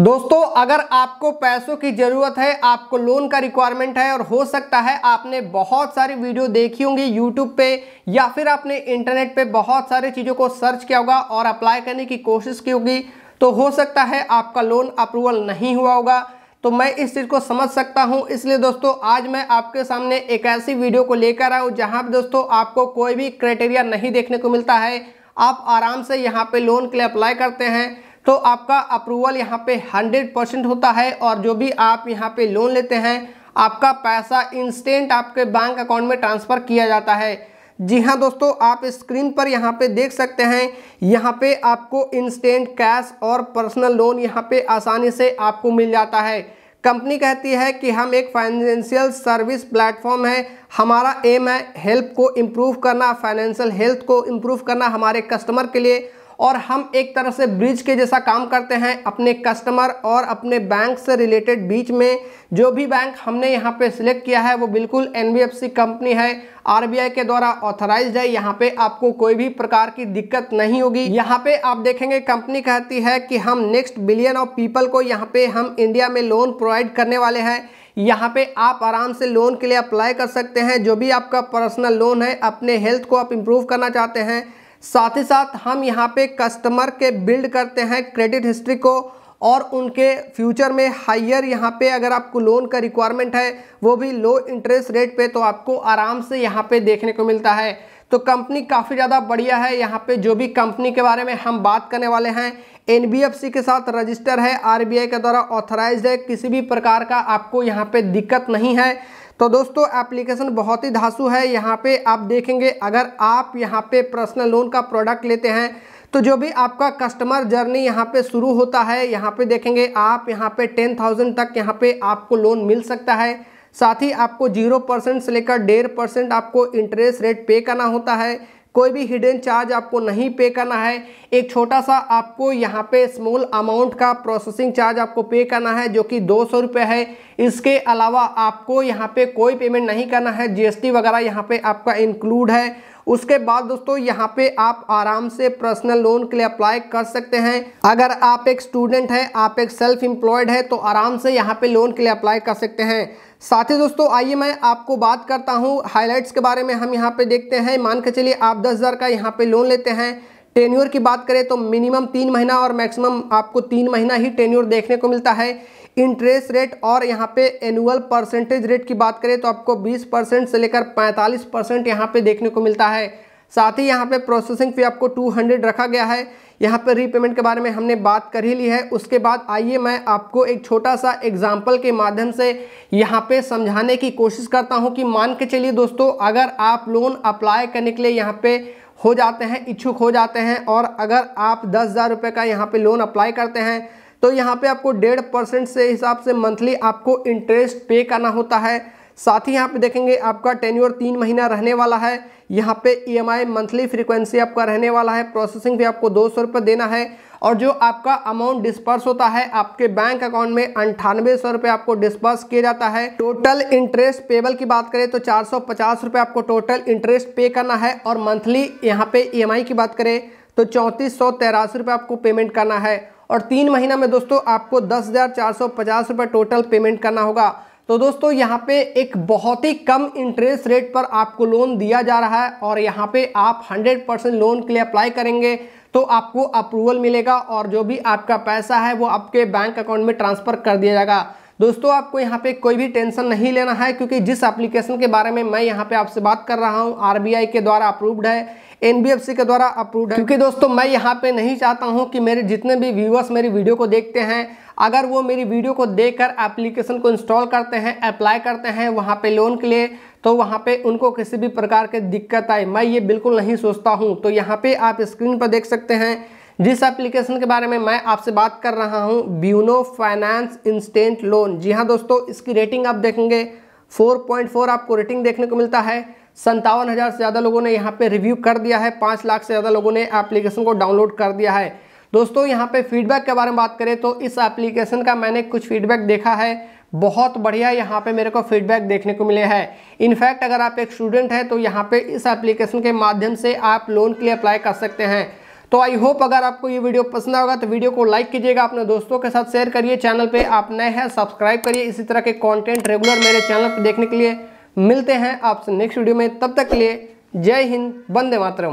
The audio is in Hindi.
दोस्तों अगर आपको पैसों की ज़रूरत है आपको लोन का रिक्वायरमेंट है और हो सकता है आपने बहुत सारी वीडियो देखी होंगी यूट्यूब पे या फिर आपने इंटरनेट पे बहुत सारी चीज़ों को सर्च किया होगा और अप्लाई करने की कोशिश की होगी तो हो सकता है आपका लोन अप्रूवल नहीं हुआ होगा तो मैं इस चीज़ को समझ सकता हूँ इसलिए दोस्तों आज मैं आपके सामने एक ऐसी वीडियो को लेकर आया हूँ जहाँ पर दोस्तों आपको कोई भी क्राइटेरिया नहीं देखने को मिलता है आप आराम से यहाँ पर लोन के लिए अप्लाई करते हैं तो आपका अप्रूवल यहाँ पे 100 परसेंट होता है और जो भी आप यहाँ पे लोन लेते हैं आपका पैसा इंस्टेंट आपके बैंक अकाउंट में ट्रांसफ़र किया जाता है जी हाँ दोस्तों आप स्क्रीन पर यहाँ पे देख सकते हैं यहाँ पे आपको इंस्टेंट कैश और पर्सनल लोन यहाँ पे आसानी से आपको मिल जाता है कंपनी कहती है कि हम एक फाइनेंशियल सर्विस प्लेटफॉर्म है हमारा एम है हेल्प को इम्प्रूव करना फाइनेंशियल हेल्थ को इम्प्रूव करना हमारे कस्टमर के लिए और हम एक तरह से ब्रिज के जैसा काम करते हैं अपने कस्टमर और अपने बैंक से रिलेटेड बीच में जो भी बैंक हमने यहाँ पे सिलेक्ट किया है वो बिल्कुल एन कंपनी है आरबीआई के द्वारा ऑथराइज है यहाँ पे आपको कोई भी प्रकार की दिक्कत नहीं होगी यहाँ पे आप देखेंगे कंपनी कहती है कि हम नेक्स्ट बिलियन ऑफ पीपल को यहाँ पे हम इंडिया में लोन प्रोवाइड करने वाले हैं यहाँ पे आप आराम से लोन के लिए अप्लाई कर सकते हैं जो भी आपका पर्सनल लोन है अपने हेल्थ को आप इम्प्रूव करना चाहते हैं साथ ही साथ हम यहाँ पे कस्टमर के बिल्ड करते हैं क्रेडिट हिस्ट्री को और उनके फ्यूचर में हाइयर यहाँ पे अगर आपको लोन का रिक्वायरमेंट है वो भी लो इंटरेस्ट रेट पे तो आपको आराम से यहाँ पे देखने को मिलता है तो कंपनी काफ़ी ज़्यादा बढ़िया है यहाँ पे जो भी कंपनी के बारे में हम बात करने वाले हैं एन के साथ रजिस्टर है आर के द्वारा ऑथराइज है किसी भी प्रकार का आपको यहाँ पर दिक्कत नहीं है तो दोस्तों एप्लीकेशन बहुत ही धासु है यहाँ पे आप देखेंगे अगर आप यहाँ पे पर्सनल लोन का प्रोडक्ट लेते हैं तो जो भी आपका कस्टमर जर्नी यहाँ पे शुरू होता है यहाँ पे देखेंगे आप यहाँ पे टेन थाउजेंड तक यहाँ पे आपको लोन मिल सकता है साथ ही आपको जीरो परसेंट से लेकर डेढ़ परसेंट आपको इंटरेस्ट रेट पे करना होता है कोई भी हिडन चार्ज आपको नहीं पे करना है एक छोटा सा आपको यहाँ पे स्मॉल अमाउंट का प्रोसेसिंग चार्ज आपको पे करना है जो कि दो सौ रुपये है इसके अलावा आपको यहाँ पे कोई पेमेंट नहीं करना है जीएसटी वगैरह यहाँ पे आपका इंक्लूड है उसके बाद दोस्तों यहाँ पे आप आराम से पर्सनल लोन के लिए अप्लाई कर सकते हैं अगर आप एक स्टूडेंट हैं आप एक सेल्फ एम्प्लॉयड है तो आराम से यहाँ पर लोन के लिए अप्लाई कर सकते हैं साथ ही दोस्तों आइए मैं आपको बात करता हूँ हाईलाइट्स के बारे में हम यहाँ पे देखते हैं मान के चलिए आप दस हज़ार का यहाँ पे लोन लेते हैं टेन्यूर की बात करें तो मिनिमम तीन महीना और मैक्सिमम आपको तीन महीना ही टेन्यूर देखने को मिलता है इंटरेस्ट रेट और यहाँ पे एनुअल परसेंटेज रेट की बात करें तो आपको 20 परसेंट से लेकर 45 परसेंट यहाँ पे देखने को मिलता है साथ ही यहाँ पे प्रोसेसिंग फ़ी आपको 200 रखा गया है यहाँ पे रीपेमेंट के बारे में हमने बात कर ही ली है उसके बाद आइए मैं आपको एक छोटा सा एग्जाम्पल के माध्यम से यहाँ पे समझाने की कोशिश करता हूँ कि मान के चलिए दोस्तों अगर आप लोन अप्लाई करने के लिए यहाँ पे हो जाते हैं इच्छुक हो जाते हैं और अगर आप दस हज़ार रुपये का यहाँ पे लोन अप्लाई करते हैं तो यहाँ पे आपको डेढ़ परसेंट से हिसाब से मंथली आपको इंटरेस्ट पे करना होता है साथ ही यहाँ पे देखेंगे आपका टेन्योर तीन महीना रहने वाला है यहाँ पे आई मंथली फ्रीक्वेंसी आपका रहने वाला है प्रोसेसिंग भी आपको दो सौ रुपये देना है और जो आपका अमाउंट डिस्पर्स होता है आपके बैंक अकाउंट में अंठानवे सौ रुपये आपको डिस्पर्स किया जाता है टोटल इंटरेस्ट पेबल की बात करें तो चार सौ पचास रुपये आपको टोटल इंटरेस्ट पे करना है और मंथली यहाँ पे आई e की बात करें तो चौंतीस सौ तेरासी रुपये आपको पेमेंट करना है और तीन महीना में दोस्तों आपको दस हज़ार चार सौ पचास रुपये टोटल पेमेंट करना होगा तो दोस्तों यहाँ पे एक बहुत ही कम इंटरेस्ट रेट पर आपको लोन दिया जा रहा है और यहाँ पे आप 100 परसेंट लोन के लिए अप्लाई करेंगे तो आपको अप्रूवल मिलेगा और जो भी आपका पैसा है वो आपके बैंक अकाउंट में ट्रांसफ़र कर दिया जाएगा दोस्तों आपको यहाँ पे कोई भी टेंशन नहीं लेना है क्योंकि जिस एप्लीकेशन के बारे में मैं यहाँ पे आपसे बात कर रहा हूँ आर के द्वारा अप्रूव्ड है एन के द्वारा अप्रूव्ड है क्योंकि दोस्तों मैं यहाँ पे नहीं चाहता हूँ कि मेरे जितने भी व्यूअर्स मेरी वीडियो को देखते हैं अगर वो मेरी वीडियो को देखकर एप्लीकेशन को इंस्टॉल करते हैं अप्लाई करते हैं वहाँ पे लोन के लिए तो वहाँ पे उनको किसी भी प्रकार की दिक्कत आए मैं ये बिल्कुल नहीं सोचता हूँ तो यहाँ पे आप स्क्रीन पर देख सकते हैं जिस एप्लीकेशन के बारे में मैं आपसे बात कर रहा हूँ ब्यूनो फाइनेंस इंस्टेंट लोन जी हाँ दोस्तों इसकी रेटिंग आप देखेंगे फोर आपको रेटिंग देखने को मिलता है संतावन हज़ार से ज़्यादा लोगों ने यहाँ पे रिव्यू कर दिया है पाँच लाख से ज़्यादा लोगों ने एप्लीकेशन को डाउनलोड कर दिया है दोस्तों यहाँ पे फीडबैक के बारे में बात करें तो इस एप्लीकेशन का मैंने कुछ फीडबैक देखा है बहुत बढ़िया यहाँ पे मेरे को फीडबैक देखने को मिले हैं इनफैक्ट अगर आप एक स्टूडेंट हैं तो यहाँ पे इस एप्लीकेशन के माध्यम से आप लोन के लिए अप्लाई कर सकते हैं तो आई होप अगर आपको ये वीडियो पसंद आएगा तो वीडियो को लाइक कीजिएगा अपने दोस्तों के साथ शेयर करिए चैनल पर आप नए हैं सब्सक्राइब करिए इसी तरह के कॉन्टेंट रेगुलर मेरे चैनल पर देखने के लिए मिलते हैं आपसे नेक्स्ट वीडियो में तब तक के लिए जय हिंद बंदे मातरम